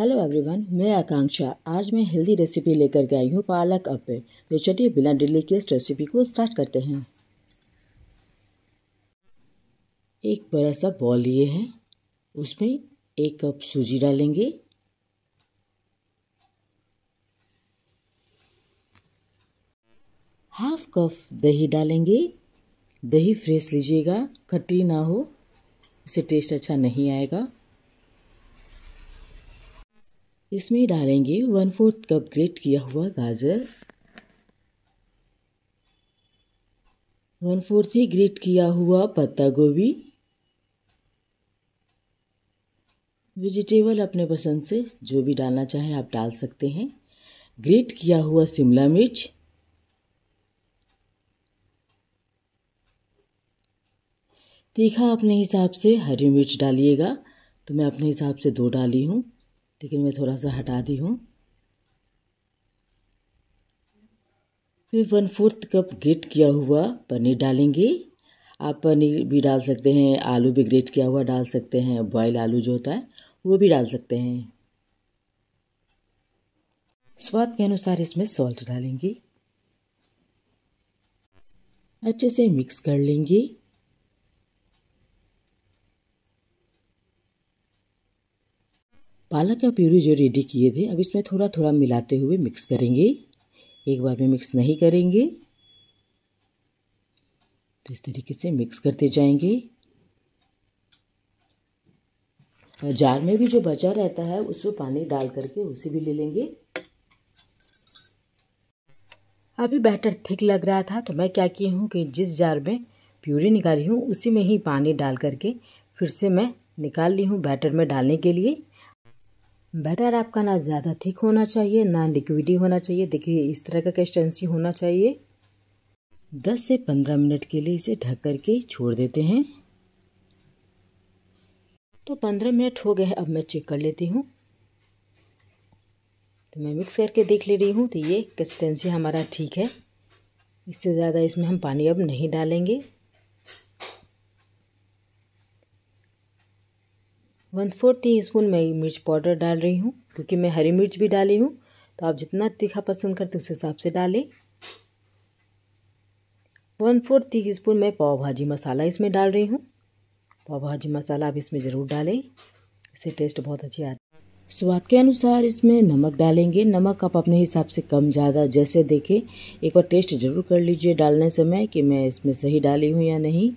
hello everyone मैं आकांक्षा आज मैं हेल्दी रेसिपी लेकर के आई हूँ पालक अप्पे तो चलिए बिना डिले के इस रेसिपी को स्टार्ट करते हैं एक बड़ा सा बॉल लिए है उसमें एक कप सूजी डालेंगे हाफ कप दही डालेंगे दही फ्रेश लीजिएगा खट्टी ना हो इससे टेस्ट अच्छा नहीं आएगा इसमें डालेंगे वन फोर्थ कप ग्रेट किया हुआ गाजर वन फोर्थ ही ग्रेट किया हुआ पत्ता गोभी वेजिटेबल अपने पसंद से जो भी डालना चाहे आप डाल सकते हैं ग्रेट किया हुआ शिमला मिर्च तीखा अपने हिसाब से हरी मिर्च डालिएगा तो मैं अपने हिसाब से दो डाली हूँ लेकिन मैं थोड़ा सा हटा दी हूँ फिर वन फोर्थ कप ग्रेट किया हुआ पनीर डालेंगे आप पनीर भी डाल सकते हैं आलू भी ग्रेट किया हुआ डाल सकते हैं बॉयल आलू जो होता है वो भी डाल सकते हैं स्वाद के अनुसार इसमें सॉल्ट डालेंगे अच्छे से मिक्स कर लेंगे पालक या प्यूरी जो रेडी किए थे अब इसमें थोड़ा थोड़ा मिलाते हुए मिक्स करेंगे एक बार में मिक्स नहीं करेंगे तो इस तरीके से मिक्स करते जाएंगे और जार में भी जो बचा रहता है उसमें पानी डाल करके उसे भी ले लेंगे अभी बैटर थिक लग रहा था तो मैं क्या की हूँ कि जिस जार में प्यूरी निकाली हूँ उसी में ही पानी डाल करके फिर से मैं निकाल ली हूँ बैटर में डालने के लिए बैटर आपका ना ज़्यादा थिक होना चाहिए ना लिक्विडी होना चाहिए देखिए इस तरह का कंसिस्टेंसी होना चाहिए 10 से 15 मिनट के लिए इसे ढक कर के छोड़ देते हैं तो 15 मिनट हो गए हैं अब मैं चेक कर लेती हूँ तो मैं मिक्स करके देख ले रही हूँ तो ये कंसिस्टेंसी हमारा ठीक है इससे ज़्यादा इसमें हम पानी अब नहीं डालेंगे वन फोर टी स्पून मैं मिर्च पाउडर डाल रही हूँ क्योंकि मैं हरी मिर्च भी डाली हूँ तो आप जितना तीखा पसंद करते उस हिसाब से डालें वन फोर टी स्पून मैं पाव भाजी मसाला इसमें डाल रही हूँ पाव भाजी मसाला आप इसमें ज़रूर डालें इससे टेस्ट बहुत अच्छी आती स्वाद के अनुसार इसमें नमक डालेंगे नमक आप अपने हिसाब से कम ज़्यादा जैसे देखें एक बार टेस्ट ज़रूर कर लीजिए डालने समय कि मैं इसमें सही डाली हूँ या नहीं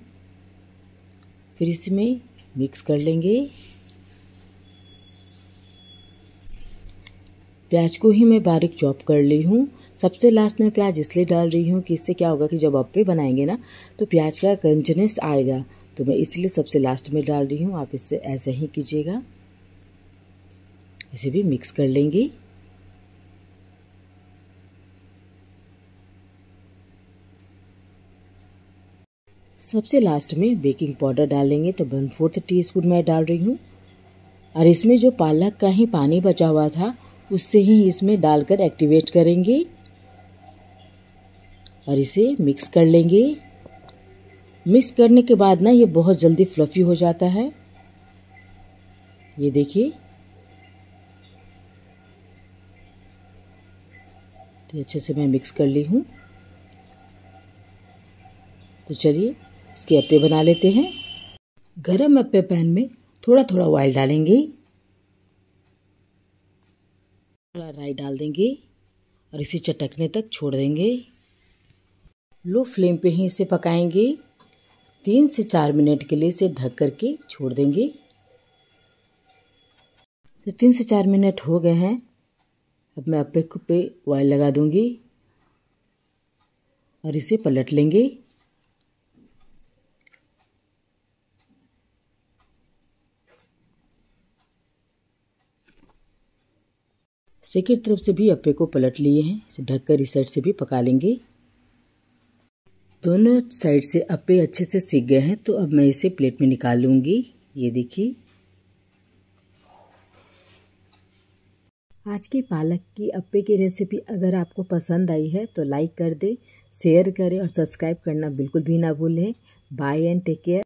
फिर इसमें मिक्स कर लेंगे प्याज को ही मैं बारीक चॉप कर ली हूँ सबसे लास्ट में प्याज इसलिए डाल रही हूँ कि इससे क्या होगा कि जब अप्पे बनाएंगे ना तो प्याज का क्रंचनेस आएगा तो मैं इसलिए सबसे लास्ट में डाल रही हूँ आप इससे ऐसे ही कीजिएगा इसे भी मिक्स कर लेंगे सबसे लास्ट में बेकिंग पाउडर डालेंगे तो वन फोर्थ टी स्पून मैं डाल रही हूँ और इसमें जो पालक का ही पानी बचा हुआ था उससे ही इसमें डालकर एक्टिवेट करेंगे और इसे मिक्स कर लेंगे मिक्स करने के बाद ना ये बहुत जल्दी फ्लफ़ी हो जाता है ये देखिए तो अच्छे से मैं मिक्स कर ली हूँ तो चलिए इसके अप्पे बना लेते हैं गरम अप्पे पैन में थोड़ा थोड़ा ऑयल डालेंगे थोड़ा राई डाल देंगे और इसे चटकने तक छोड़ देंगे लो फ्लेम पे ही इसे पकाएंगे तीन से चार मिनट के लिए इसे ढक करके छोड़ देंगे तो तीन से चार मिनट हो गए हैं अब मैं अपेक पे ऑयल लगा दूंगी और इसे पलट लेंगे सेकेंड तरफ से भी अप्पे को पलट लिए हैं इसे ढककर इस साइड से भी पका लेंगे दोनों साइड से अप्पे अच्छे से सीख गए हैं तो अब मैं इसे प्लेट में निकाल लूँगी ये देखिए आज की पालक की अप्पे की रेसिपी अगर आपको पसंद आई है तो लाइक कर दें शेयर करें और सब्सक्राइब करना बिल्कुल भी ना भूलें बाय एंड टेक केयर